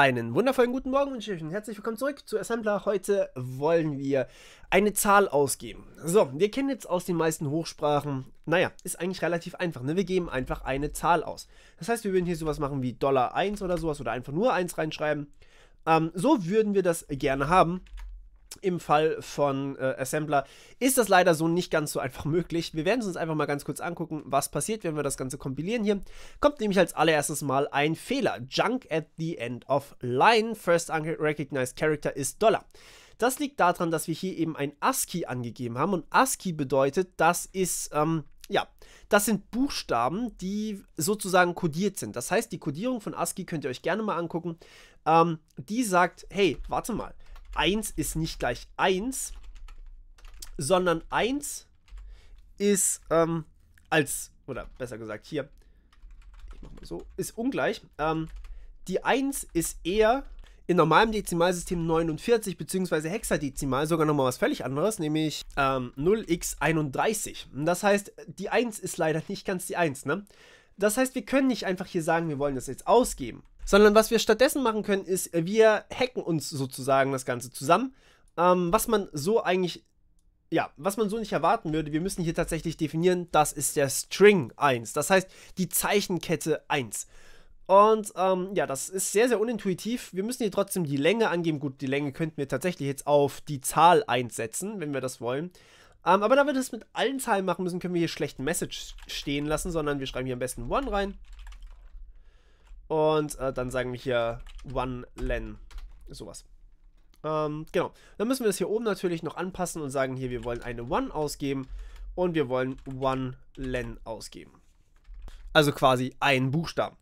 Einen wundervollen guten Morgen wünsche ich euch und herzlich willkommen zurück zu Assembler. Heute wollen wir eine Zahl ausgeben. So, wir kennen jetzt aus den meisten Hochsprachen, naja, ist eigentlich relativ einfach. Ne? Wir geben einfach eine Zahl aus. Das heißt, wir würden hier sowas machen wie Dollar 1 oder sowas oder einfach nur 1 reinschreiben. Ähm, so würden wir das gerne haben. Im Fall von äh, Assembler ist das leider so nicht ganz so einfach möglich. Wir werden es uns einfach mal ganz kurz angucken, was passiert, wenn wir das Ganze kompilieren hier. Kommt nämlich als allererstes mal ein Fehler. Junk at the end of line. First unrecognized character is Dollar. Das liegt daran, dass wir hier eben ein ASCII angegeben haben und ASCII bedeutet, das ist, ähm, ja, das sind Buchstaben, die sozusagen kodiert sind. Das heißt, die Kodierung von ASCII könnt ihr euch gerne mal angucken. Ähm, die sagt, hey, warte mal, 1 ist nicht gleich 1, sondern 1 ist ähm, als, oder besser gesagt hier, ich mach mal so, ist ungleich. Ähm, die 1 ist eher in normalem Dezimalsystem 49 bzw. Hexadezimal sogar nochmal was völlig anderes, nämlich ähm, 0x31. Das heißt, die 1 ist leider nicht ganz die 1, ne? Das heißt, wir können nicht einfach hier sagen, wir wollen das jetzt ausgeben, sondern was wir stattdessen machen können, ist, wir hacken uns sozusagen das Ganze zusammen. Ähm, was man so eigentlich, ja, was man so nicht erwarten würde, wir müssen hier tatsächlich definieren, das ist der String 1. Das heißt, die Zeichenkette 1. Und ähm, ja, das ist sehr, sehr unintuitiv. Wir müssen hier trotzdem die Länge angeben. Gut, die Länge könnten wir tatsächlich jetzt auf die Zahl 1 setzen, wenn wir das wollen. Ähm, aber da wir das mit allen Zahlen machen müssen, können wir hier schlechten Message stehen lassen, sondern wir schreiben hier am besten 1 rein. Und äh, dann sagen wir hier One Len. Sowas. Ähm, genau. Dann müssen wir das hier oben natürlich noch anpassen und sagen hier, wir wollen eine One ausgeben und wir wollen One Len ausgeben. Also quasi ein Buchstaben.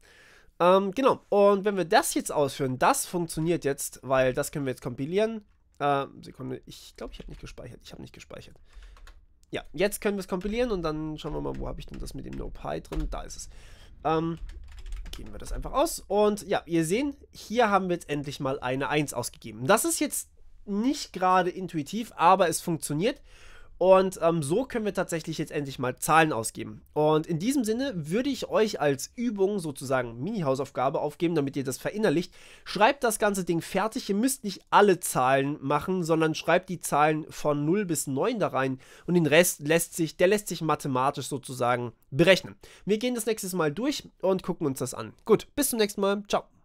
Ähm, genau. Und wenn wir das jetzt ausführen, das funktioniert jetzt, weil das können wir jetzt kompilieren. Ähm, Sekunde, ich glaube, ich habe nicht gespeichert. Ich habe nicht gespeichert. Ja, jetzt können wir es kompilieren und dann schauen wir mal, wo habe ich denn das mit dem NoPy drin? Da ist es. Ähm, geben wir das einfach aus. Und ja, ihr seht, hier haben wir jetzt endlich mal eine 1 ausgegeben. Das ist jetzt nicht gerade intuitiv, aber es funktioniert. Und ähm, so können wir tatsächlich jetzt endlich mal Zahlen ausgeben. Und in diesem Sinne würde ich euch als Übung sozusagen Mini-Hausaufgabe aufgeben, damit ihr das verinnerlicht. Schreibt das ganze Ding fertig. Ihr müsst nicht alle Zahlen machen, sondern schreibt die Zahlen von 0 bis 9 da rein. Und den Rest lässt sich, der lässt sich mathematisch sozusagen berechnen. Wir gehen das nächste Mal durch und gucken uns das an. Gut, bis zum nächsten Mal. Ciao.